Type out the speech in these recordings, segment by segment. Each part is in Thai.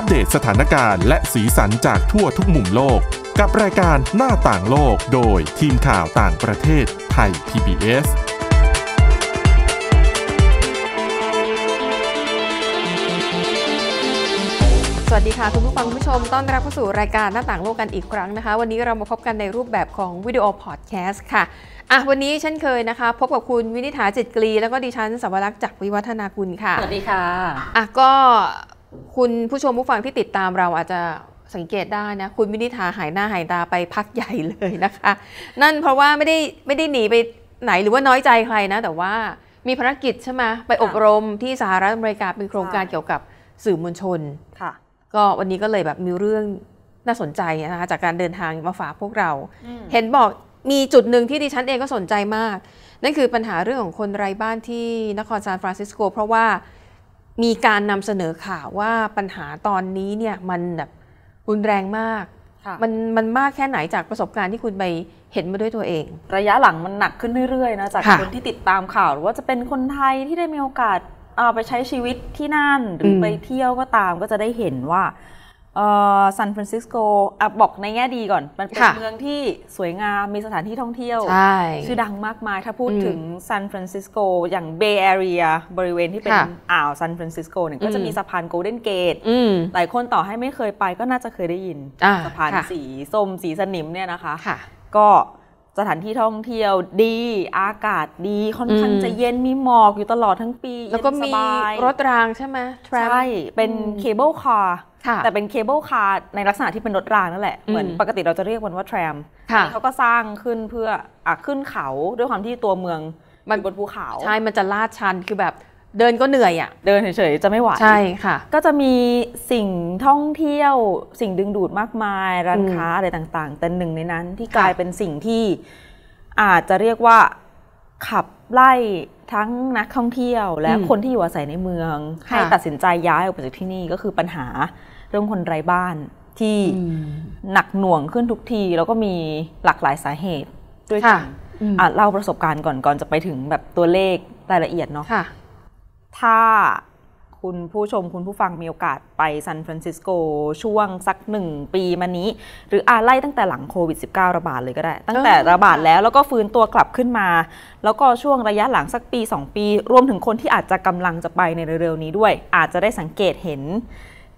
อัปเดตสถานการณ์และสีสันจากทั่วทุกมุมโลกกับรายการหน้าต่างโลกโดยทีมข่าวต่างประเทศไทย PBS สวัสดีค่ะคุณผู้ฟังผู้ชม ต้อนรับเข้าสู่รายการหน้าต่างโลกกันอีกครั้งนะคะวันนี้เรามาพบกันในรูปแบบของวิดีโอพอดแคสต์ ค่ะอ่ะ วันนี้เช่นเคยนะคะพบกับคุณวินิฐาจิตกรีแล้วก็ดิฉันสวรักษ์จากวิวัฒนาคุณค่ะสวัสดีค่ะอ่ะก็คุณผู้ชมผู้ฟังที่ติดตามเราอาจจะสังเกตได้นะคุณวินิธาหายหน้าหายตาไปพักใหญ่เลยนะคะ นั่นเพราะว่าไม่ได้ไม่ได้หนีไปไหนหรือว่าน้อยใจใครนะ แต่ว่ามีภารกิจใช่ไหมไปอบรมที่สหรัฐอเมริกาเป็นโครงการเกี่ยวกับสื่อมวลชนค่ะ ก็วันนี้ก็เลยแบบมีเรื่องน่าสนใจนะคะจากการเดินทางมาฝากพวกเรา เห็นบอกมีจุดหนึ่งที่ดิฉันเองก็สนใจมากนั่นคือปัญหาเรื่องของคนไร้บ้านที่นครซานฟรานซิสโกเพราะว่ามีการนำเสนอข่าวว่าปัญหาตอนนี้เนี่ยมันแบบรุนแรงมากมันมันมากแค่ไหนจากประสบการณ์ที่คุณไปเห็นมาด้วยตัวเอง ระยะหลังมันหนักขึ้นเรื่อยๆนะจากคนที่ติดตามข่าว หรือว่าจะเป็นคนไทยที่ได้มีโอกาสาไปใช้ชีวิตที่นั่นหรือไปเที่ยวก็ตามก็จะได้เห็นว่าซานฟรานซิสโกอบอกในแง่ดีก่อน มันเป็นเมืองที่สวยงาม มีสถานที่ท่องเที่ยว ชื่อดังมากมายถ้าพูดถึงซานฟรานซิสโกอย่างเบย์แอเรียบริเวณที่เป็นอ่าวซานฟรานซิสโกเนี่ย ก็จะมีสะพานโกลเด้นเกตหลายคนต่อให้ไม่เคยไปก็น่าจะเคยได้ยินสะพานสีส้มสีสนิมเนี่ยนะคะ ก็สถานที่ท่องเที่ยวดีอากาศดีค่อนข้างจะเย็นมีหมอกอยู่ตลอดทั้งปีแล้วก็มีรถรางใช่ไหมใช่เป็นเคเบิลคาร์แต่เป็นเคเบิลคาร์ในลักษณะที่เป็นรถรางนั่นแหละเหมือนปกติเราจะเรียกมันว่าแทรมเขาก็สร้างขึ้นเพื่ออขึ้นเขาด้วยความที่ตัวเมืองมันบนภูเขา ใช่มันจะลาดชันคือแบบเดินก็เหนื่อยอะ่ะเดินเฉยๆ จะไม่ไหวใช่ค่ะก็จะมีสิ่งท่องเที่ยว สิ่งดึงดูดมากมายร้านค้าอะไรต่างๆ แต่หนึ่งในนั้นที่กลายเป็นสิ่งที่อาจจะเรียกว่าขับไล่ทั้งนักท่องเที่ยว และคนที่อยู่อาศัยในเมืองให้ตัดสินใจย้ายออกไปจากที่นี่ก็คือปัญหาเรื่องคนไร้บ้านที่หนักหน่วงขึ้นทุกที แล้วก็มีหลากหลายสาเหตุด้วยกันอ่ะเล่าประสบการณ์ก่อนก่อนจะไปถึงแบบตัวเลขรายละเอียดเนาะะถ้าคุณผู้ชมคุณผู้ฟังมีโอกาสไปซานฟรานซิสโกช่วงสักหนึ่งปีมานี้หรืออาไล่ตั้งแต่หลังโควิด -19 ระบาดเลยก็ได้ ตั้งแต่ระบาดแล้ว แล้วก็ฟื้นตัวกลับขึ้นมา แล้วก็ช่วงระยะหลังสักปี 2 ปีรวมถึงคนที่อาจจะกำลังจะไปในเร็วๆนี้ด้วย อาจจะได้สังเกตเห็น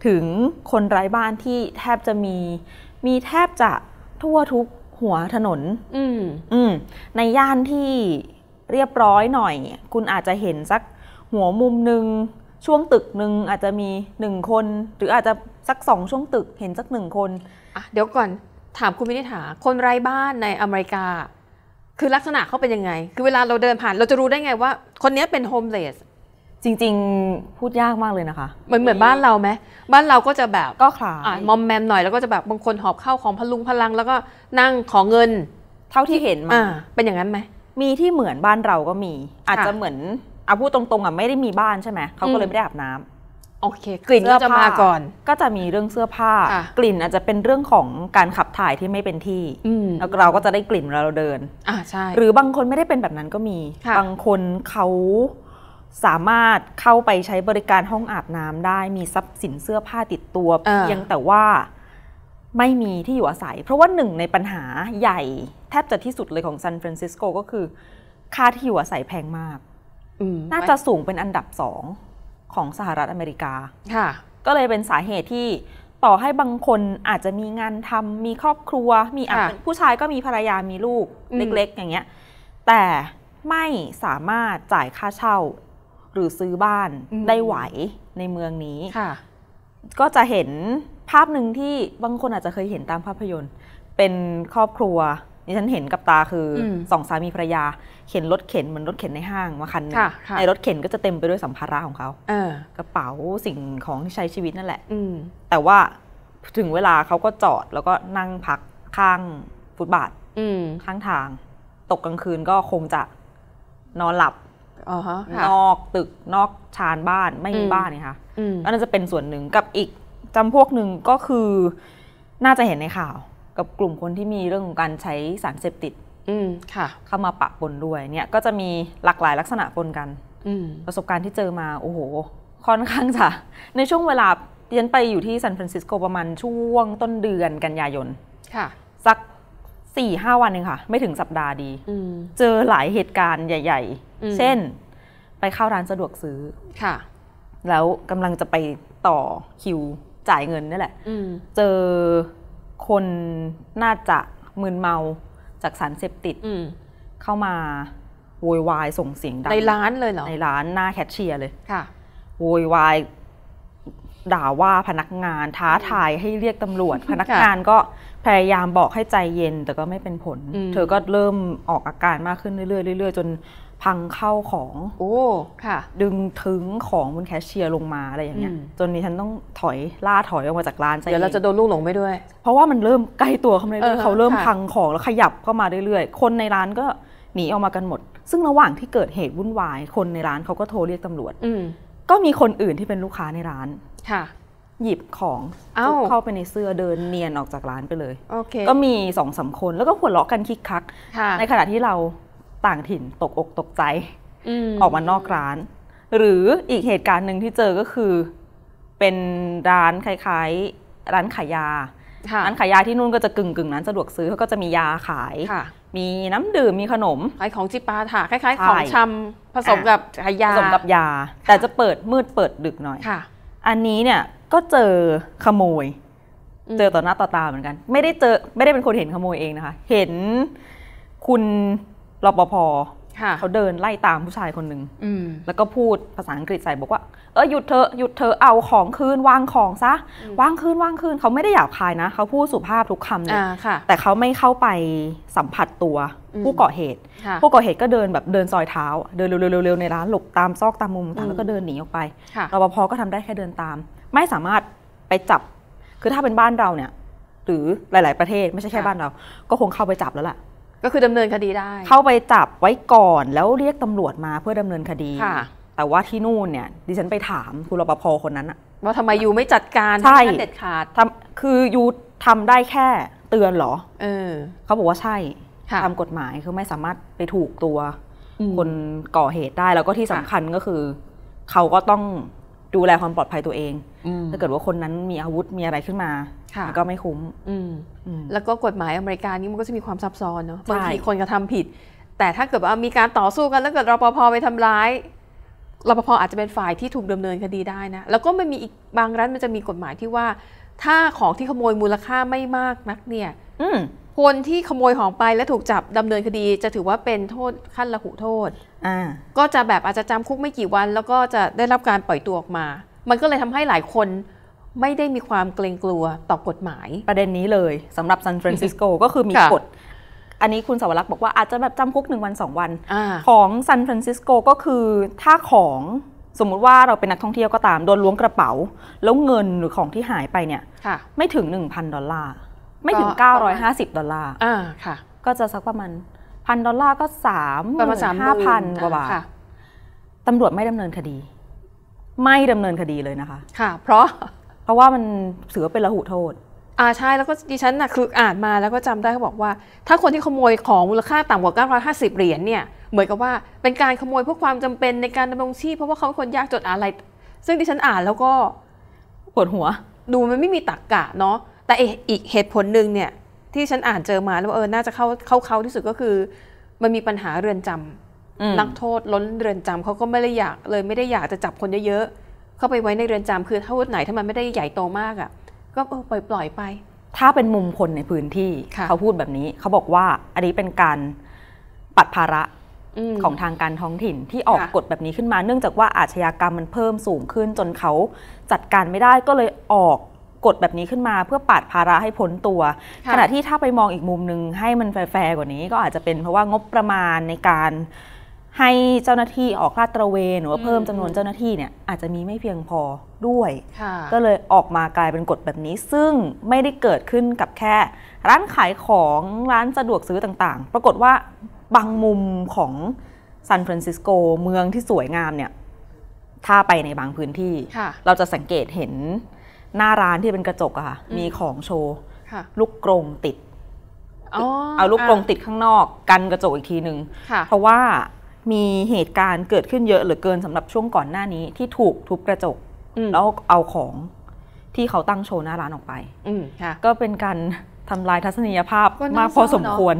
ถึงคนไร้บ้านที่แทบจะมีมีแทบจะทั่วทุกหัวถนน อืมอืมในย่านที่เรียบร้อยหน่อย คุณอาจจะเห็นสักหัวมุมหนึ่งช่วงตึกหนึ่งอาจจะมีหนึ่งคน หรืออาจจะสักสองช่วงตึกเห็นสักหนึ่งคนอ่ะเดี๋ยวก่อนถามคุณพินิถาคนไร้บ้านในอเมริกา คือลักษณะเขาเป็นยังไง คือเวลาเราเดินผ่านเราจะรู้ได้ไงว่า คนนี้เป็นโฮมเลสจริงๆ พูดยากมากเลยนะคะเหมือนเหมือนบ้านเราไหม บ้านเราก็จะแบบก็คลายมอมแมมหน่อย แล้วก็จะแบบบางคนหอบเข้าของพลุงพลังแล้วก็นั่งขอเงินเท่าที่เห็นมา เป็นอย่างนั้นไหม มีที่เหมือนบ้านเราก็มี อาจจะเหมือนเอาพูดตรงๆอ่ะไม่ได้มีบ้านใช่ไหมเขาก็เลยไม่ได้อาบน้ำโอเค กลิ่นก็จะมาก่อนก็จะมีเรื่องเสื้อผ้า กลิ่นอาจจะเป็นเรื่องของการขับถ่ายที่ไม่เป็นที่แล้วเราก็จะได้กลิ่นเราเดิน อ่าใช่หรือบางคนไม่ได้เป็นแบบนั้นก็มีบางคนเขาสามารถเข้าไปใช้บริการห้องอาบน้ำได้มีทรัพย์สินเสื้อผ้าติดตัวเพียงแต่ว่าไม่มีที่อยู่อาศัย เพราะว่าหนึ่งในปัญหาใหญ่ แทบจะที่สุดเลยของซานฟรานซิสโกก็คือ ค่าที่อยู่อาศัยแพงมากน่าจะสูงเป็นอันดับสองของสหรัฐอเมริกาค่ะก็เลยเป็นสาเหตุที่ต่อให้บางคนอาจจะมีงานทำมีครอบครัวมีผู้ชายก็มีภรรยามีลูกเล็กๆอย่างเงี้ยแต่ไม่สามารถจ่ายค่าเช่าหรือซื้อบ้านได้ไหวในเมืองนี้ก็จะเห็นภาพหนึ่งที่บางคนอาจจะเคยเห็นตามภาพยนตร์ เป็นครอบครัวนี่ฉันเห็นกับตาคือสองสามีภรรยาเข็นรถเข็นเหมือนรถเข็นในห้างมาคันนึงในรถเข็นก็จะเต็มไปด้วยสัมภาระของเขากระเป๋าสิ่งของที่ใช้ชีวิตนั่นแหละแต่ว่าถึงเวลาเขาก็จอดแล้วก็นั่งพักข้างฟุตบาทข้างทาง ตกกลางคืนก็คงจะนอนหลับนอกตึกนอกชานบ้านไม่มีบ้านนี่ค่ะอันนั้นจะเป็นส่วนหนึ่งกับอีกจำพวกหนึ่งก็คือน่าจะเห็นในข่าวกับกลุ่มคนที่มีเรื่องของการใช้สารเสพติดค่ะ เข้ามาปะปนด้วยเนี่ยก็จะมีหลากหลายลักษณะปนกัน ประสบการณ์ที่เจอมา โอ้โห ค่อนข้างจะในช่วงเวลาเรียนไปอยู่ที่ซานฟรานซิสโกประมาณช่วงต้นเดือนกันยายนค่ะสักสี่ห้าวันเองค่ะ ไม่ถึงสัปดาห์ดีเจอหลายเหตุการณ์ใหญ่ ๆ เช่นไปเข้าร้านสะดวกซื้อค่ะ แล้วกำลังจะไปต่อคิวจ่ายเงินนี่แหละเจอคนน่าจะมึนเมาจากสารเสพติดเข้ามาโวยวายส่งเสียงดัง ในร้านเลยเหรอ ในร้านหน้าแคชเชียร์เลยค่ะโวยวายด่าว่าพนักงานท้าทายให้เรียกตำรวจพนักงานก็พยายามบอกให้ใจเย็นแต่ก็ไม่เป็นผลเธอก็เริ่มออกอาการมากขึ้นเรื่อย ๆ จนพังเข้าของ โอ้ค่ะ ดึงถึงของบนแคชเชียร์ลงมาอะไรอย่างเงี้ย จนนี้ฉันต้องถอยล่าถอยออกมาจากร้านใเดี๋ยวเราจะโดนลูกหลงไปด้วย เพราะว่ามันเริ่มใกล้ตัวเขาเรื่อยๆเขาเริ่มพังของแล้วขยับเข้ามาเรื่อยๆ คนในร้านก็หนีออกมากันหมด ซึ่งระหว่างที่เกิดเหตุวุ่นวายคนในร้านเขาก็โทรเรียกตำรวจก็มีคนอื่นที่เป็นลูกค้าในร้านค่ะหยิบของเข้าไปในเสื้อเดินเนียนออกจากร้านไปเลยเก็มีสองสาคนแล้วก็หัวเราะกันคิกคัก ในขณะที่เราต่างถิ่นตกอกตกใจ ออกมานอกร้าน หรืออีกเหตุการณ์หนึ่งที่เจอก็คือเป็นร้านคล้ายๆร้านขายยา ร้านขายยาที่นู่นก็จะกึ่งกึ่งนั้นสะดวกซื้อเขาก็จะมียาขายมีน้ำดื่ม มีขนมขายของจิปาถาคล้าย ๆของชำผสมกับขายยาผสมกับยาแต่จะเปิดมืดเปิดดึกหน่อยอันนี้เนี่ย ก็เจอขโมย เจอต่อหน้าต่อตาเหมือนกัน ไม่ได้เจอ ไม่ได้เป็นคนเห็นขโมยเองนะคะ เห็นคุณรปภเขาเดินไล่ตามผู้ชายคนหนึ่งแล้วก็พูดภาษาอังกฤษใส่บอกว่าเออหยุดเธอหยุดเธอเอาของคืน วางของซะวางคืนวางคืนเขาไม่ได้หยาบคายนะ เขาพูดสุภาพทุกคำเลยแต่เขาไม่เข้าไปสัมผัสตัวผู้ก่อเหตุผู้ก่อเหตุก็เดินแบบเดินซอยเท้า เดินเร็วๆในร้านหลบตามซอกตามมุมางแล้วก็เดินหนีออกไปรปภก็ทำได้แค่เดินตาม ไม่สามารถไปจับ คือถ้าเป็นบ้านเราเนี่ยหรือหลาย ๆ ประเทศไม่ใช่แค่บ้านเรา ก็คงเข้าไปจับแล้วล่ะก็คือดำเนินคดีได้ เข้าไปจับไว้ก่อนแล้วเรียกตำรวจมาเพื่อดำเนินคดีแต่ว่าที่นู่นเนี่ย ดิฉันไปถามคุณรปภคนนั้นว่าทำไมยูไม่จัดการใช่เด็ดขาดทำคือยูทำได้แค่เตือนหรอ เออ เขาบอกว่าใช่ทำกฎหมายคือไม่สามารถไปถูกตัวคนก่อเหตุได้แล้วก็ที่สำคัญก็คือ เขาก็ต้องดูแลความปลอดภัยตัวเอง ถ้าเกิดว่าคนนั้นมีอาวุธมีอะไรขึ้นมาก็ไม่คุ้ม แล้วก็กฎหมายอเมริกานี่มันก็จะมีความซับซ้อนเนาะบางทีคนกระทำผิด แต่ถ้าเกิดว่ามีการต่อสู้กันแล้วเกิดรปภไปทำร้ายรปภอาจจะเป็นฝ่ายที่ถูกดำเนินคดีได้นะ แล้วก็มันมีอีกบางรัฐมันจะมีกฎหมายที่ว่า ถ้าของที่ขโมยมูลค่าไม่มากนักเนี่ยคนที่ขโมยของไปและถูกจับดำเนินคดี จะถือว่าเป็นโทษขั้นละหุโทษ ก็จะแบบอาจจะจำคุกไม่กี่วัน แล้วก็จะได้รับการปล่อยตัวออกมา มันก็เลยทำให้หลายคนไม่ได้มีความเกรงกลัวต่อกฎหมาย ประเด็นนี้เลยสำหรับซานฟรานซิสโกก็คือมีกฎอันนี้คุณสวรักษ์บอกว่าอาจจะแบบจำคุกหนึ่งวันสองวันอของซานฟรานซิสโกก็คือถ้าของสมมุติว่าเราเป็นนักท่องเที่ยวก็ตามโดนล้วงกระเป๋าแล้วเงินหรือของที่หายไปเนี่ยไม่ถึงหนึ่งพันดอลลาร์ไม่ถึง 950 ดอลลาร์ อ่า ค่ะ ก็จะสักประมาณพันดอลลาร์ก็สามประมาณสามห้าพันกว่าบาทตำรวจไม่ดำเนินคดี ไม่ดำเนินคดีเลยนะคะ ค่ะ เพราะ เพราะว่ามันถือเป็นละหุโทษ อ่า ใช่ แล้วก็ดิฉันนะคืออ่านมาแล้วก็จำได้เขาบอกว่า ถ้าคนที่ขโมยของมูลค่าต่ำกว่า 950 เหรียญเนี่ย เหมือนกับว่าเป็นการขโมยเพื่อความจำเป็นในการดำรงชีพเพราะว่าเขาเป็นคนยากจนอะไร ซึ่งดิฉันอ่านแล้วก็ปวดหัว ดูมันไม่มีตรรกกะเนาะแต่อีกเหตุผลหนึ่งเนี่ยที่ฉันอ่านเจอมาแล้วเออน่าจะเข้าเข้าเขาที่สุดก็คือ มันมีปัญหาเรือนจำนักโทษล้นเรือนจำเขาก็ไม่ได้อยาก เลยไม่ได้อยากจะจับคนเยอะ ๆ เข้าไปไว้ในเรือนจำคือถ้าวัดไหนถ้ามันไม่ได้ใหญ่โตมากอะ่ะก็ปล่อยปล่อยไป ถ้าเป็นมุมคนในพื้นที่เขาพูดแบบนี้ เขาบอกว่า อันนี้เป็นการปัดภาระของทางการท้องถิ่นที่ออกกฎแบบนี้ขึ้นมา เนื่องจากว่าอาชญากรรมมันเพิ่มสูงขึ้นจนเขาจัดการไม่ได้ก็เลยออกกฎแบบนี้ขึ้นมาเพื่อปาดภาระให้พ้นตัว ขณะที่ถ้าไปมองอีกมุมหนึ่งให้มันแฟร์กว่านี้ก็อาจจะเป็นเพราะว่างบประมาณในการให้เจ้าหน้าที่ออกลาดตระเวน หรือว่าเพิ่มจำนวนเจ้าหน้าที่เนี่ยอาจจะมีไม่เพียงพอด้วยก็เลยออกมากลายเป็นกฎแบบนี้ ซึ่งไม่ได้เกิดขึ้นกับแค่ ร้านขายของร้านสะดวกซื้อต่างๆ ปรากฏว่าบางมุมของซานฟรานซิสโกเมืองที่สวยงามเนี่ยถ้าไปในบางพื้นที่ เราจะสังเกตเห็นหน้าร้านที่เป็นกระจกอะค่ะ มีของโชว์ ลูกกรงติด เอาลูกกรงติดข้างนอกกันกระจกอีกทีหนึ่ง เพราะว่ามีเหตุการณ์เกิดขึ้นเยอะเหลือเกินสำหรับช่วงก่อนหน้านี้ที่ถูกทุบกระจกแล้วเอาของที่เขาตั้งโชว์หน้าร้านออกไป ก็เป็นการทำลายทัศนียภาพมากพอสมควร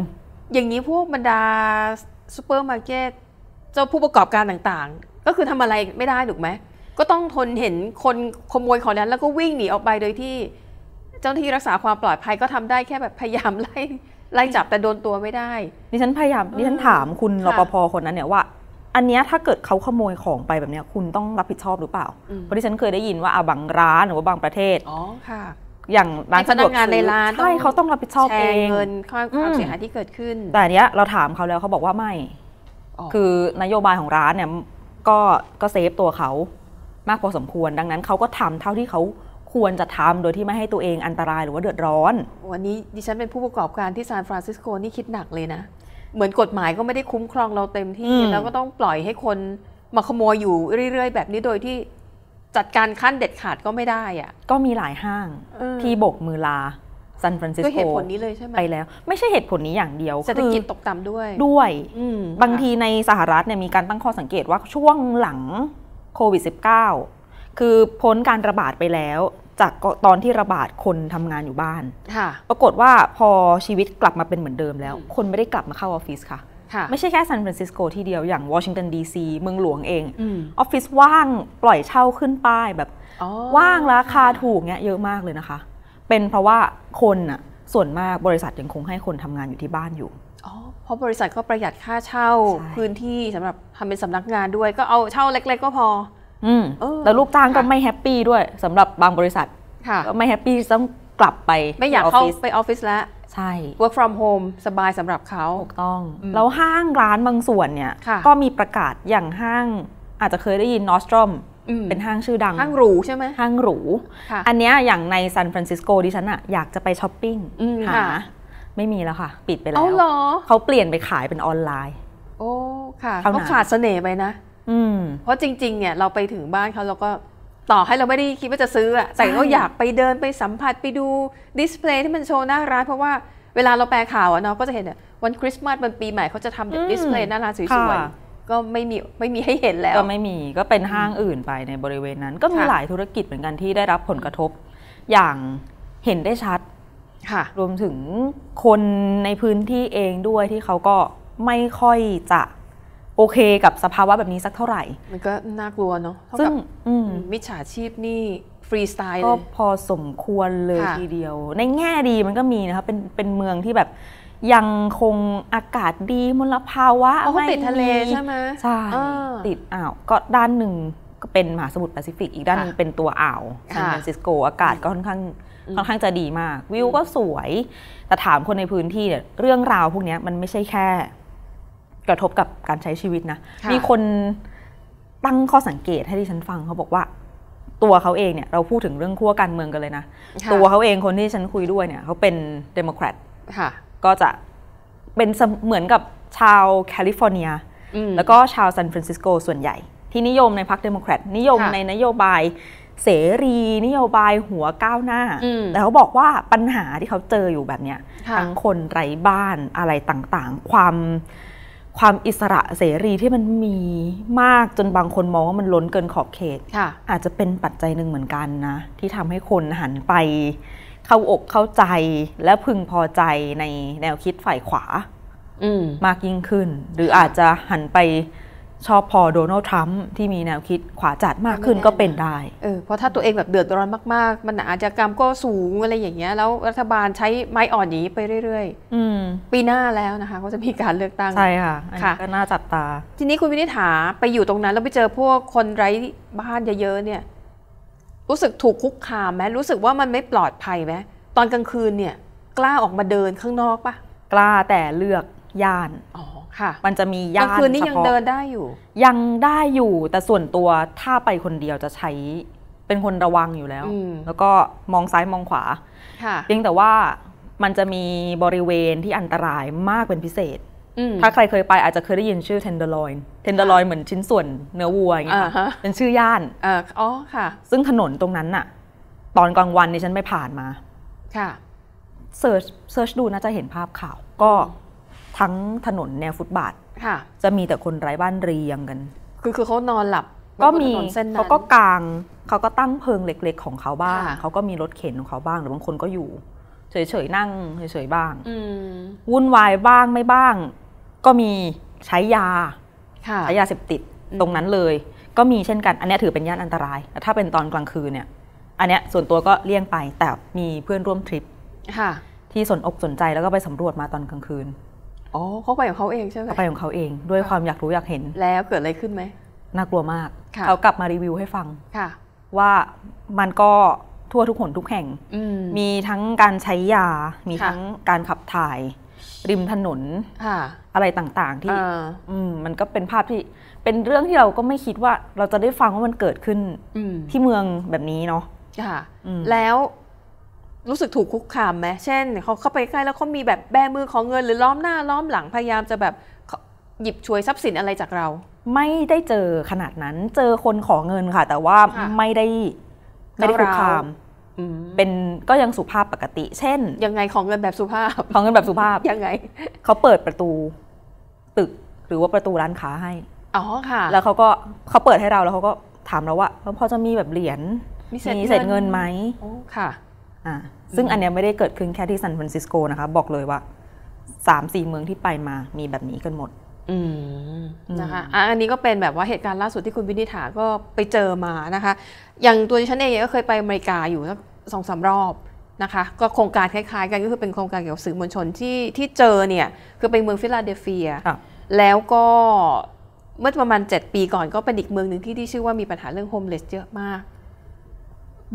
อย่างนี้พวกบรรดาซูเปอร์มาร์เก็ตเจ้าผู้ประกอบการต่างๆ ก็คือทำอะไรไม่ได้ถูกไหมก็ต้องทนเห็นคนขโมยของนั้นแล้วก็วิ่งหนีออกไปโดยที่ เจ้าหน้าที่รักษาความปลอดภัยก็ทำได้แค่แบบพยายามไล่ไล่จับแต่โดนตัวไม่ได้ดิฉันพยายามดิฉันถามคุณรปภคนนั้นเนี่ยว่า อันนี้ถ้าเกิดเขาขโมยของไปแบบเนี้ย คุณต้องรับผิดชอบหรือเปล่า เพราะดิฉันเคยได้ยินว่าอาบางร้านหรือว่าบางประเทศอ๋อค่ะ อย่างร้านสะดวกซื้อใช่เขาต้องรับผิดชอบเองเงินความเสียหายที่เกิดขึ้น แต่เนี้ยเราถามเขาแล้วเขาบอกว่าไม่คือนโยบายของร้านเนี่ยก็ก็เซฟตัวเขามากพอสมควรดังนั้นเขาก็ทำเท่าที่เขาควรจะทำโดยที่ไม่ให้ตัวเองอันตรายหรือว่าเดือดร้อน วันนี้ดิฉันเป็นผู้ประกอบการที่ซานฟรานซิสโกนี่คิดหนักเลยนะ เหมือนกฎหมายก็ไม่ได้คุ้มครองเราเต็มที่ แล้วก็ต้องปล่อยให้คนมาขโมยอยู่เรื่อยๆแบบนี้โดยที่จัดการขั้นเด็ดขาดก็ไม่ได้อะก็มีหลายห้างที่บกมือลาซานฟรานซิสโกด้วยเหตุผลนี้เลยใช่ไหมไปแล้ว ไม่ใช่เหตุผลนี้อย่างเดียวเศรษฐกิจตกต่ำด้วย ด้วยบางทีในสหรัฐเนี่ยมีการตั้งข้อสังเกตว่าช่วงหลังโควิด -19 คือพ้นการระบาดไปแล้วจากตอนที่ระบาดคนทำงานอยู่บ้าน ปรากฏว่าพอชีวิตกลับมาเป็นเหมือนเดิมแล้ว คนไม่ได้กลับมาเข้าออฟฟิศค่ะ ไม่ใช่แค่ซานฟรานซิสโกที่เดียวอย่างวอชิงตันดีซีเมืองหลวงเอง ออฟฟิศว่างปล่อยเช่าขึ้นป้ายแบบว่างราคาถูกเนี้ยเยอะมากเลยนะคะ เป็นเพราะว่าคนอะส่วนมากบริษัทยังคงให้คนทำงานอยู่ที่บ้านอยู่อ๋อเพราะบริษัทก็ประหยัดค่าเช่าพื้นที่สำหรับทำเป็นสำนักงานด้วยก็เอาเช่าเล็กๆ ก็พอ อืมแล้วลูกจ้างก็ไม่แฮปปี้ด้วย สำหรับบางบริษัทก็ไม่แฮปปี้ต้องกลับไปไม่อยากเข้าไปออฟฟิศแล้ว ใช่ work from home สบายสำหรับเขาถูกต้องแล้วห้างร้านบางส่วนเนี่ย ก็มีประกาศอย่างห้างอาจจะเคยได้ยินนอสตรอมเป็นห้างชื่อดังห้างหรูใช่ไหมห้างหรูอันนี้อย่างในซานฟรานซิสโกดิฉันอะอยากจะไปช้อปปิ้งหาไม่มีแล้วค่ะ ปิดไปแล้ว เขาเปลี่ยนไปขายเป็นออนไลน์โอ้ค่ะเขาขาดเสน่ห์ไปนะ อืม เพราะจริง ๆเนี่ยเราไปถึงบ้านเขาเราก็ต่อให้เราไม่ได้คิดว่าจะซื้ออะแต่ก็อยากไปเดินไปสัมผัสไปดู ดิสเพลย์ที่มันโชว์หน้าร้าน เพราะว่าเวลาเราแปลข่าวอะเนาะก็จะเห็นเนี่ยวันคริสต์มาสวันปีใหม่ เขาจะทำดิสเพลย์หน้าร้านสวยๆก็ไม่มีไม่มีให้เห็นแล้วก็ไม่มีก็เป็นห้างอื่นไปในบริเวณนั้น ก็มีหลายธุรกิจเหมือนกันที่ได้รับผลกระทบอย่างเห็นได้ชัดรวมถึงคนในพื้นที่เองด้วยที่เขาก็ไม่ค่อยจะโอเคกับสภาวะแบบนี้สักเท่าไหร่ มันก็น่ากลัวเนาะ ซึ่งมิจฉาชีพนี่ฟรีสไตล์เลย ก็พอสมควรเลยทีเดียว ในแง่ดีมันก็มีนะคะเป็นเป็นเมืองที่แบบยังคงอากาศดีมลภาวะไม่ติดทะเลใช่ไหม ใช่ ติดอ่าวก็ด้านหนึ่งก็เป็นมหาสมุทรแปซิฟิกอีกด้านนึงเป็นตัวอ่าวซานฟรานซิสโกอากาศก็ค่อนข้างค่อนข้างจะดีมาก วิวก็สวยแต่ถามคนในพื้นที่เนี่ยเรื่องราวพวกนี้มันไม่ใช่แค่กระทบกับการใช้ชีวิตนะ มีคนตั้งข้อสังเกตให้ดิฉันฟังเขาบอกว่าตัวเขาเองเนี่ยเราพูดถึงเรื่องขั้วการเมืองกันเลยนะ ตัวเขาเองคนที่ฉันคุยด้วยเนี่ยเขาเป็นเดโมแครตก็จะเป็นเหมือนกับชาวแคลิฟอร์เนียแล้วก็ชาวซานฟรานซิสโกส่วนใหญ่ที่นิยมในพรรคเดโมแครตนิยมในนโยบายเสรีนโยบายหัวก้าวหน้าแต่เขาบอกว่าปัญหาที่เขาเจออยู่แบบเนี้ย ทั้งคนไร้บ้านอะไรต่างๆ ความความอิสระเสรีที่มันมีมากจนบางคนมองว่ามันล้นเกินขอบเขตอาจจะเป็นปัจจัยหนึ่งเหมือนกันนะ ที่ทำให้คนหันไป เข้าอกเข้าใจและพึงพอใจในแนวคิดฝ่ายขวามมากยิ่งขึ้น หรืออาจจะหันไปชอบพอโดนัลด์ทรัมป์ที่มีแนวคิดขวาจัดมากขึ้นก็เป็นได้ เออเพราะถ้าตัวเองแบบเดือดร้อนมากๆ มันอาจจะกรรมก็สูงอะไรอย่างเงี้ยแล้วรัฐบาลใช้ไม้อ่อนนี้ไปเรื่อยๆปีหน้าแล้วนะคะ ก็จะมีการเลือกตั้งใช่ค่ะค่ะก็น่าจับตา ทีนี้คุณวินิฐาไปอยู่ตรงนั้น แล้วไปเจอพวกคนไร้บ้านเยอะ ๆ เนี่ย รู้สึกถูกคุกคามไหมรู้สึกว่ามันไม่ปลอดภัยไหมตอนกลางคืนเนี่ยกล้าออกมาเดินข้างนอกปะกล้าแต่เลือกย่านอ๋อมันจะมีย่านเฉพาะคืนนี้ยังเดินได้อยู่ ยังได้อยู่ แต่ส่วนตัวถ้าไปคนเดียวจะใช้ เป็นคนระวังอยู่แล้ว แล้วก็มองซ้ายมองขวาเพียงแต่ว่ามันจะมีบริเวณที่อันตรายมากเป็นพิเศษ ถ้าใครเคยไปอาจจะเคยได้ยินชื่อเทนเดอร์ลอยเทนเดอร์ลอยเหมือนชิ้นส่วนเนื้อวัวอย่างเงี้ยเป็นชื่อย่านอ๋อ ค่ะ ซึ่งถนนตรงนั้นน่ะ ตอนกลางวันนี่ฉันไม่ผ่านมา ค่ะเซิร์ชเซิร์ชดูน่าจะเห็นภาพข่าวก็ทั้งถนนแนวฟุตบาทค่ะ จะมีแต่คนไร้บ้านเรียงกัน คือคือเขานอนหลับ ก็มีเขาก็กาง เขาก็ตั้งเพิงเล็ก ๆ ของเขาบ้างเขาก็มีรถเข็นของเขาบ้าง หรือบางคนก็อยู่ เฉยๆ นั่งเฉยๆบ้างวุ่นวายบ้างไม่บ้าง ก็มีใช้ยาใช้ยาเสพติดตรงนั้นเลย ก็มีเช่นกัน อันนี้ถือเป็นย่านอันตรายแต่ถ้าเป็นตอนกลางคืนเนี่ย อันนี้ส่วนตัวก็เลี่ยงไปแต่มีเพื่อนร่วมทริปที่สนอกสนใจแล้วก็ไปสำรวจมาตอนกลางคืนอ๋อเขาไปของเขาเองใช่ไหมเขาไปของเขาเอง ด้วยความอยากรู้อยากเห็นแล้วเกิดอะไรขึ้นไหมน่ากลัวมาก เขากลับมารีวิวให้ฟังค่ะว่ามันก็ทั่วทุกหนทุกแห่งมีทั้งการใช้ยามีทั้งการขับถ่าย ริมถนนอะไรต่างๆ ที่มันก็เป็นภาพที่เป็นเรื่องที่เราก็ไม่คิดว่าเราจะได้ฟังว่ามันเกิดขึ้นที่เมืองแบบนี้เนาะแล้วรู้สึกถูกคุกคามไหมเช่นเขาเข้าไปใกล้แล้วเขามีแบบแบมือของเงิน หรือล้อมหน้าล้อมหลังพยายามจะแบบหยิบช่วยทรัพย์สินอะไรจากเรา ไม่ได้เจอขนาดนั้นเจอคนขอเงินค่ะ แต่ว่าไม่ได้ไม่ได้คุกคามเป็นก็ยังสุภาพปกติ เช่น ยังไงของเงินแบบสุภาพ ของเงินแบบสุภาพยังไงเขาเปิดประตู ตึกหรือว่าประตูร้านค้าให้อ๋อค่ะ แล้วเขาก็เขาเปิดให้เราแล้วเขาก็ถามเราว่าพอจะมีแบบเหรียญมีเศษเงินไหมค่ะ่าซึ่งอันเนี้ยไม่ได้เกิดขึ้นแค่ที่ซานฟรานซิสโกนะคะบอกเลยว่าสามสี่เมืองที่ไปมามีแบบนี้กันหมดนะคะอันนี้ก็เป็นแบบว่าเหตุการณ์ล่าสุดที่คุณวินิฐาก็ไปเจอมานะคะ อย่างตัวฉันเองก็เคยไปอเมริกาอยู่สักสองสารอบนะคะก็โครงการคล้ายๆกันก็คือเป็นโครงการเกี่ยวกับสื่อมวลชนที่ที่เจอเนี่ยคือเป็นเมืองฟิลาเดลเฟียแล้วก็เมื่อประมาณ 7 ปีก่อนก็เป็นอีกเมืองหนึ่งที่ที่ชื่อว่ามีปัญหาเรื่องโฮมเลสเยอะมาก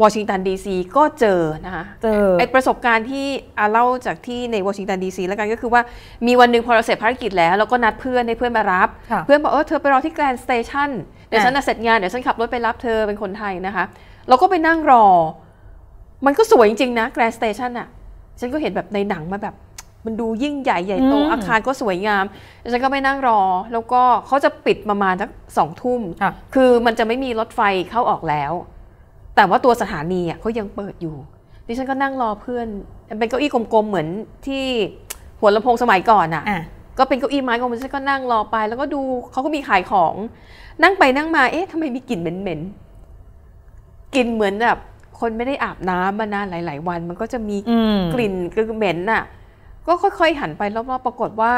วอชิงตันดีซีก็เจอนะคะเจอไอประสบการณ์ที่อาเล่าจากที่ในวอชิงตันดีซีแล้วกันก็คือว่า มีวันหนึ่งพอเราเสร็จภารกิจแล้วเราก็นัดเพื่อนให้เพื่อนมารับ เพื่อนบอกเออเธอไปรอที่แกรนด์สเตชันเดี๋ยวฉันจะเสร็จงานเดี๋ยวฉันขับรถไปรับเธอเป็นคนไทยนะคะเราก็ไปนั่งรอ มันก็สวยจริง ๆ นะแกรนด์สเตชันอ่ะฉันก็เห็นแบบในหนังมาแบบ มันดูยิ่งใหญ่ใหญ่โตอาคารก็สวยงามฉันก็ไปนั่งรอแล้วก็เขาจะปิดประมาณสักสองทุ่มคือมันจะไม่มีรถไฟเข้าออกแล้วแต่ว่าตัวสถานีอ่ะเขายังเปิดอยู่ ดิฉันก็นั่งรอเพื่อน เป็นเก้าอี้กลมๆเหมือนที่หัวลำโพงสมัยก่อนอ่ะก็เป็นเก้าอี้ไม้กลมดิฉันก็นั่งรอไป แล้วก็ดูเขาก็มีขายของ นั่งไปนั่งมาเอ๊ะทำไมมีกลิ่นเหม็นๆกลิ่นเหมือนแบบ คนไม่ได้อาบน้ำมานานหลาย ๆ วัน มันก็จะมีกลิ่นคือเหม็นอ่ะ ก็ค่อยๆหันไปรอบๆ ปรากฏว่า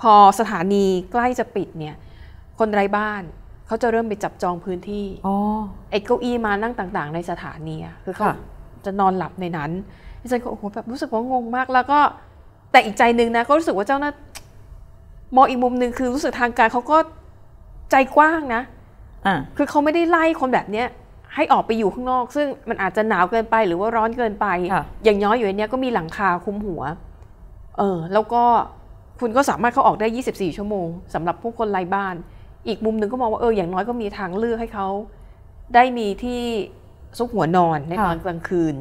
พอสถานีใกล้จะปิดเนี่ย คนไร้บ้านเขาจะเริ่มไปจับจองพื้นที่อไอ้เก้าอี้มานั่งต่าง ๆ ในสถานีคือเขาจะนอนหลับในนั้นดิฉันก็โอ้โหแบบรู้สึกว่างงมาก แล้วก็แต่อีกใจนึงนะ ก็รู้สึกว่าเจ้าหน้ามองอีกมุมหนึ่งคือรู้สึกทางการเขาก็ใจกว้างนะาคือเขาไม่ได้ไล่คนแบบเนี้ยให้ออกไปอยู่ข้างนอก ซึ่งมันอาจจะหนาวเกินไปหรือว่าร้อนเกินไป อย่างน้อยอยู่ในนี้ก็มีหลังคาคุมหัว เออแล้วก็คุณก็สามารถเข้าออกได้ 24 ชั่วโมงสำหรับผู้คนไร้บ้านอีกมุมหนึ่งก็มองว่าเอออย่างน้อยก็มีทางเลือกให้เขา ได้มีที่ซุกหัวนอน ในตอนกลางคืน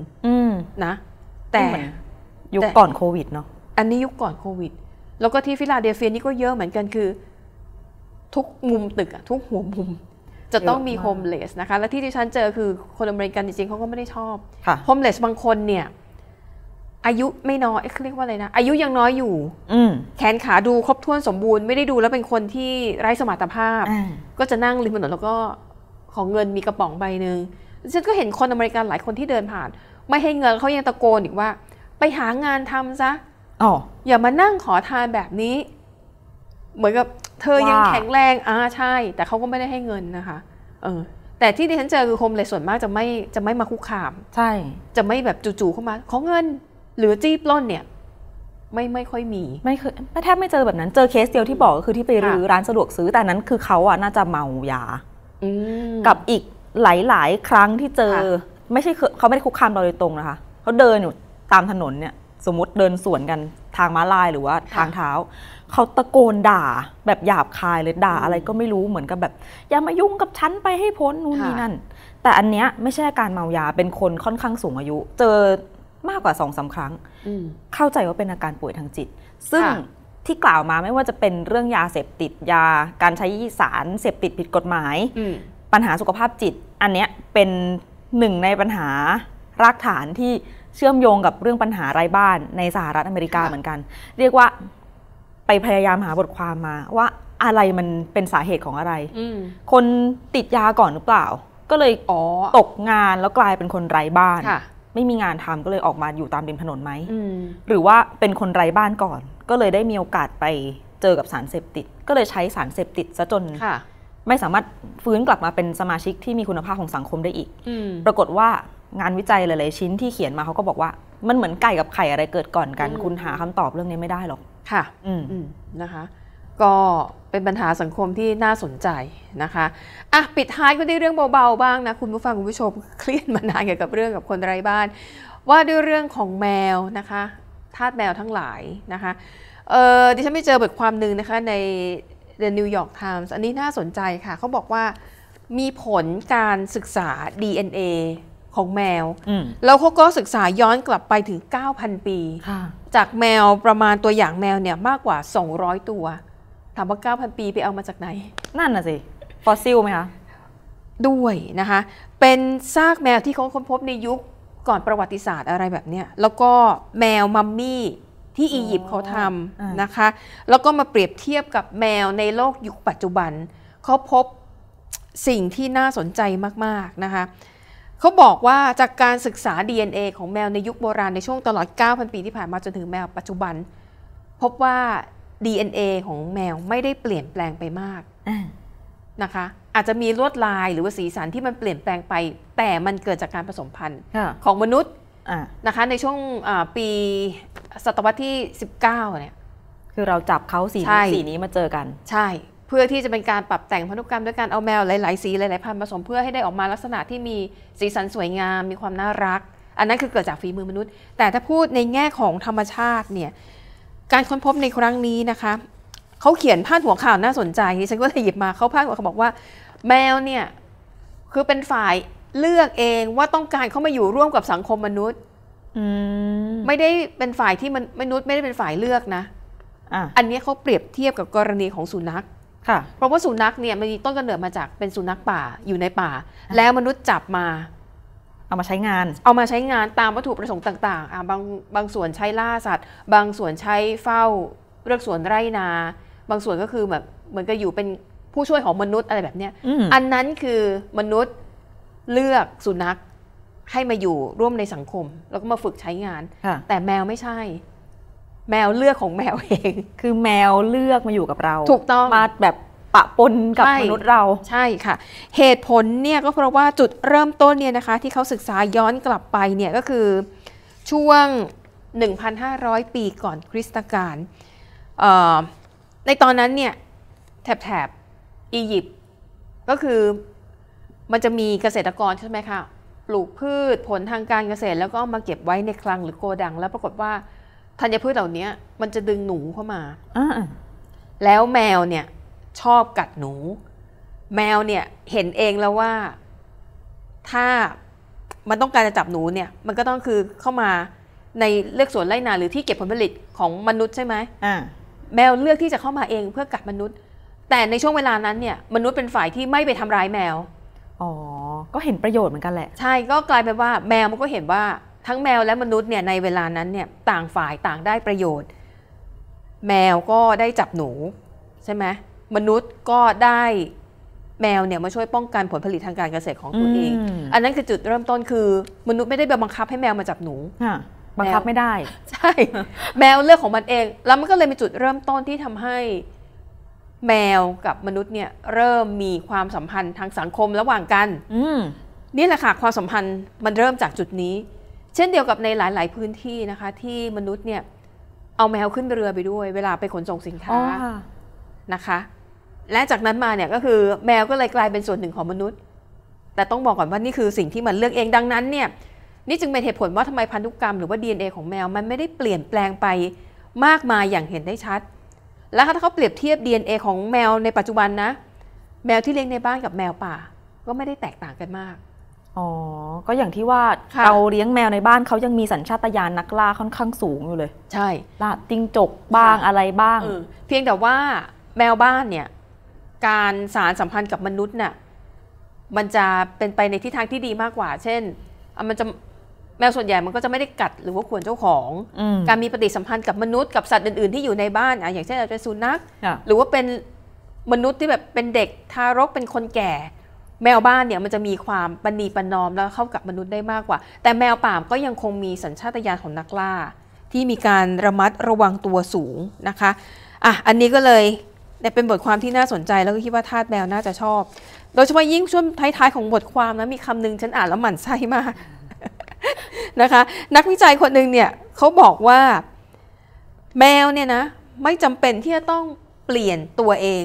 นะ แต่ยุคก่อนโควิดเนาะอันนี้ยุคก่อนโควิด แล้วก็ที่ฟิลาเดลเฟียนี่ก็เยอะเหมือนกันคือ ทุกมุมตึกอะทุกหัวมุม จะต้องมีโฮมเลสนะคะและที่ที่ฉันเจอคือคนอเมริกันจริงๆเขาก็ไม่ได้ชอบโฮมเลสบางคนเนี่ยอายุไม่น้อยเขาเรียกว่าอะไรนะอายุยังน้อยอยู่ อืแขนขาดูครบถ้วนสมบูรณ์ไม่ได้ดูแล้วเป็นคนที่ไร้สมรรถภาพก็จะนั่งริมถนนแล้วก็ของเงินมีกระป๋องใบหนึ่งฉันก็เห็นคนอเมริกันหลายคนที่เดินผ่าน ไม่ให้เงินเขายังตะโกนอีกว่า ไปหางานทำซะออย่ามานั่งขอทานแบบนี้ เหมือนกับเธอยังแข็งแรงอ่าใช่ แต่เขาก็ไม่ได้ให้เงินนะคะเออแต่ที่ดิฉันเจอคือโฮมเลยส่วนมากจะไม่จะไม่มาคุกคาม ใช่ จะไม่แบบจู่ๆเข้ามาขอเงินหรือจี้ปล้นเนี่ย ไม่ไม่ค่อยมี ไม่เคยแทบไม่เจอแบบนั้น เจอเคสเดียวที่บอกก็คือที่ไปรื้อร้านสะดวกซื้อแต่นั้นคือเขาอะน่าจะเมายากับอีกหลายหลายครั้งที่เจอ ไม่ใช่เขาไม่ได้คุกคามเราโดยตรงนะคะเขาเดินอยู่ ตามถนนเนี่ย สมมติเดินสวนกันทางม้าลายหรือว่าทางเท้า เขาตะโกนด่าแบบหยาบคายเลยด่าอะไรก็ไม่รู้เหมือนกับแบบอย่ามายุ่งกับฉันไปให้พ้นนู่นนี่นั่น แต่อันเนี้ยไม่ใช่การเมายาเป็นคนค่อนข้างสูงอายุ เจอมากกว่าสองสาครั้งเข้าใจว่าเป็นอาการป่วยทางจิต ซึ่งที่กล่าวมาไม่ว่าจะเป็นเรื่องยาเสพติดยาการใช้สารเสพติดผิดกฎหมาย ปัญหาสุขภาพจิตอันเนี้ยเป็นหนึ่งในปัญหารากฐานที่เชื่อมโยงกับเรื่องปัญหาไร้บ้านในสหรัฐอเมริกาเหมือนกัน เรียกว่าไปพยายามหาบทความมา ว่าอะไรมันเป็นสาเหตุของอะไรคนติดยาก่อนหรือเปล่าก็เลยออ๋ตกงานแล้วกลายเป็นคนไร้บ้านไม่มีงานทำก็เลยออกมาอยู่ตามริมถนนไหมมหรือว่าเป็นคนไร้บ้านก่อน ก็เลยได้มีโอกาสไปเจอกับสารเสพติดก็เลยใช้สารเสพติดซะจนไม่สามารถฟื้นกลับมาเป็นสมาชิกที่มีคุณภาพของสังคมได้อีกอปรากฏว่างานวิจัยหลาย ๆ ชิ้นที่เขียนมาเขาก็บอกว่า มันเหมือนไก่กับไข่อะไรเกิดก่อนกันคุณหาคำตอบเรื่องนี้ไม่ได้หรอกค่ะ อืมนะคะก็เป็นปัญหาสังคมที่น่าสนใจนะคะ อ่ะ ปิดท้ายก็ได้เรื่องเบาๆบ้างนะ คุณผู้ฟังคุณผู้ชม เครียดมานานเกี่ยวกับเรื่องกับคนไร้บ้าน ว่าด้วยเรื่องของแมวนะคะทาสแมวทั้งหลายนะคะเออดิฉันไปเจอบทความหนึ่งนะคะ ใน The New York Times อันนี้น่าสนใจค่ะเขาบอกว่ามีผลการศึกษา DNA ของแมวมแล้วเขาก็ศึกษาย้อนกลับไปถึง9,000 ปีจากแมวประมาณตัวอย่างแมวเนี่ยมากกว่า 200 ตัวามว่า9,000 ปีไปเอามาจากไหน นั่นน่ะสิ ฟอสซิลไหมคะ ด้วยนะคะ เป็นซากแมวที่เขาค้นพบในยุคก่อนประวัติศาสตร์อะไรแบบเนี้ยแล้วก็แมวมัมมี่ ที่อียิปต์เขาทำนะคะ แล้วก็มาเปรียบเทียบกับแมวในโลกยุคปัจจุบัน เขาพบสิ่งที่น่าสนใจมากๆนะคะเขาบอกว่าจากการศึกษา DNA ของแมวในยุคโบราณในช่วงตลอด 9,000 ปีที่ผ่านมาจนถึงแมวปัจจุบันพบว่า DNA ของแมวไม่ได้เปลี่ยนแปลงไปมากนะคะอาจจะมีลวดลายหรือว่าสีสันที่มันเปลี่ยนแปลงไป แต่มันเกิดจากการผสมพันธุ์ของมนุษย์นะคะในช่วงปีศตวรรษที่ 19เนี่ยคือเราจับเขาสีสีนี้มาเจอกันใช่ เพื่อที่จะเป็นการปรับแต่งพันธุกรรมด้วยการเอาแมวหลายๆสีหลายๆพันธุ์ผสมเพื่อให้ได้ออกมาลักษณะที่มีสีสันสวยงามมีความน่ารัก อันนั้นคือเกิดจากฝีมือมนุษย์ แต่ถ้าพูดในแง่ของธรรมชาติเนี่ยการค้นพบในครั้งนี้นะคะเขาเขียนพาดหัวข่าวน่าสนใจฉันก็เลยหยิบมาเขาพาดหัวเขาบอกว่า แมวเนี่ยคือเป็นฝ่ายเลือกเองว่าต้องการเข้ามาอยู่ร่วมกับสังคมมนุษย์ไม่ได้เป็นฝ่ายที่มันมนุษย์ไม่ได้เป็นฝ่ายเลือกนะอันนี้เขาเปรียบเทียบกับกรณีของสุนัขเพราะว่าสุนัขเนี่ยมันมีต้นกำเนิดมาจากเป็นสุนัขป่าอยู่ในป่า แล้วมนุษย์จับมาเอามาใช้งาน เอามาใช้งานตามวัตถุประสงค์ต่างๆบางบางส่วนใช้ล่าสัตว์ บางส่วนใช้เฝ้าเรื่องสวนไร่นา บางส่วนก็คือแบบเหมือนกับอยู่เป็นผู้ช่วยของมนุษย์อะไรแบบเนี้ยอันนั้นคือมนุษย์เลือกสุนัขให้มาอยู่ร่วมในสังคมแล้วก็มาฝึกใช้งาน แต่แมวไม่ใช่ แมวเลือกของแมวเอง คือแมวเลือกมาอยู่กับเรา ถูกต้องมาแบบปะปนกับมนุษย์เราใช่ค่ะ เหตุผลเนี่ยก็เพราะว่าจุดเริ่มต้นเนี่ยนะคะที่เขาศึกษาย้อนกลับไปเนี่ยก็คือช่วง 1,500 ปีก่อนคริสตกาลในตอนนั้นเนี่ยแถบแถบอียิปต์ก็คือมันจะมีเกษตรกรใช่ไหมคะ ปลูกพืชผลทางการเกษตรแล้วก็มาเก็บไว้ในคลังหรือโกดัง แล้วปรากฏว่าธัญพืชเหล่านี้มันจะดึงหนูเข้ามาแล้วแมวเนี่ยชอบกัดหนู แมวเนี่ย เห็นเองแล้วว่า ถ้ามันต้องการจะจับหนูเนี่ยมันก็ต้องคือเข้ามาในเลือกสวนไร่นาหรือที่เก็บผลผลิตของมนุษย์ใช่ไหมแมวเลือกที่จะเข้ามาเองเพื่อกัดมนุษย์ แต่ในช่วงเวลานั้นเนี่ยมนุษย์เป็นฝ่ายที่ไม่ไปทำร้ายแมวอ๋อก็เห็นประโยชน์เหมือนกันแหละใช่ก็กลายเป็นว่า แมวมันก็เห็นว่าทั้งแมวและมนุษย์เนี่ยในเวลานั้นเนี่ยต่างฝ่ายต่างได้ประโยชน์ แมวก็ได้จับหนูใช่ไหมมนุษย์ก็ได้แมวเนี่ยมาช่วยป้องกันผลผลิตทางการเกษตรของตัวเอง อันนั้นคือจุดเริ่มต้นคือ มนุษย์ไม่ได้บังคับให้แมวมาจับหนูบังคับไม่ได้ ใช่ แมวเลือกของมันเอง แล้วมันก็เลยมีจุดเริ่มต้นที่ทำให้แมวกับมนุษย์เนี่ย เริ่มมีความสัมพันธ์ทางสังคมระหว่างกันนี่แหละค่ะความสัมพันธ์มันเริ่มจากจุดนี้ เช่นเดียวกับในหลาย ๆ พื้นที่นะคะ ที่มนุษย์เนี่ย เอาแมวขึ้นเรือไปด้วย เวลาไปขนส่งสินค้านะคะและจากนั้นมาเนี่ยก็คือแมวก็เลยกลายเป็นส่วนหนึ่งของมนุษย์ แต่ต้องบอกก่อนว่านี่คือสิ่งที่มันเลือกเองดังนั้นเนี่ย นี่จึงเป็นเหตุผลว่าทำไมพันธุกรรมหรือว่า DNA ของแมวมันไม่ได้เปลี่ยนแปลงไปมากมายอย่างเห็นได้ชัด แล้วถ้าเขาเปรียบเทียบ DNA ของแมว ในปัจจุบันนะแมวที่เลี้ยงในบ้านกับแมวป่า ก็ไม่ได้แตกต่างกันมาก อ๋อ ก็อย่างที่ว่าเราเลี้ยงแมวในบ้านเขายังมีสัญชาตญาณนนักล่าค่อนข้างสูงอยู่เลย ใช่ล่าติงจกบ้างอะไรบ้าง เพียงแต่ว่าแมวบ้านเนี่ยการสารสัมพันธ์กับมนุษย์น่ะ มันจะเป็นไปในทิศทางที่ดีมากกว่า เช่นมันจะแมวส่วนใหญ่มันก็จะไม่ได้กัดหรือว่าข่วนเจ้าของ การมีปฏิสัมพันธ์กับมนุษย์กับสัตว์อื่น ๆ ที่อยู่ในบ้านอ่ะอย่างเช่นอาจจะสุนัข หรือว่าเป็นมนุษย์ที่แบบเป็นเด็ก ทารก เป็นคนแก่ แมวบ้านเนี่ยมันจะมีความปณีปนอมแล้วเข้ากับมนุษย์ได้มากกว่า แต่แมวป่ามก็ยังคงมีสัญชาตญาณของนักล่าที่มีการระมัดระวังตัวสูงนะคะ อ่ะ อันนี้ก็เลยแต่เป็นบทความที่น่าสนใจแล้วก็คิดว่าทาสแมวน่าจะชอบ โดยเฉพาะยิ่งช่วงท้ายๆ ของบทความนะมีคำหนึ่งฉันอ่านแล้วหมั่นไส้มากนะคะ นักวิจัยคนหนึ่งเนี่ยเขาบอกว่าแมวเนี่ยนะ ไม่จำเป็นที่จะต้องเปลี่ยนตัวเอง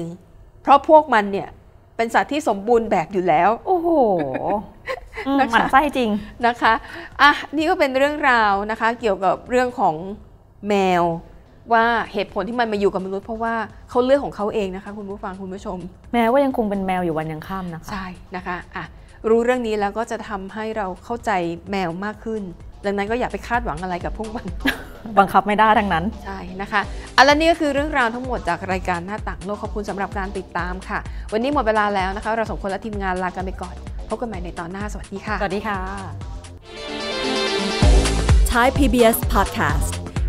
เพราะพวกมันเนี่ยเป็นสัตว์ที่สมบูรณ์แบบอยู่แล้ว โอ้โหหมั่นไส้จริงนะคะอ่ะนี่ก็เป็นเรื่องราวนะคะ เกี่ยวกับเรื่องของแมวว่าเหตุผลที่มันมาอยู่กับมนุษย์เพราะว่าเขาเลือกของเขาเองนะคะคุณผู้ฟังคุณผู้ชม แม้ว่ายังคงเป็นแมวอยู่วันยังข้ามนะคะใช่นะคะอ่ะรู้เรื่องนี้แล้วก็จะทำให้เราเข้าใจแมวมากขึ้น ดังนั้นก็อย่าไปคาดหวังอะไรกับพวกมันบังคับไม่ได้ทั้งนั้น ใช่นะคะอันละนี่ก็คือเรื่องราวทั้งหมดจากรายการหน้าต่างโลกขอบคุณสำหรับการติดตามค่ะ วันนี้หมดเวลาแล้วนะคะเราสองคนและทีมงานลากันไปก่อนพบกันใหม่ในตอนหน้าสวัสดีค่ะสวัสดีค่ะ Thai PBS Podcast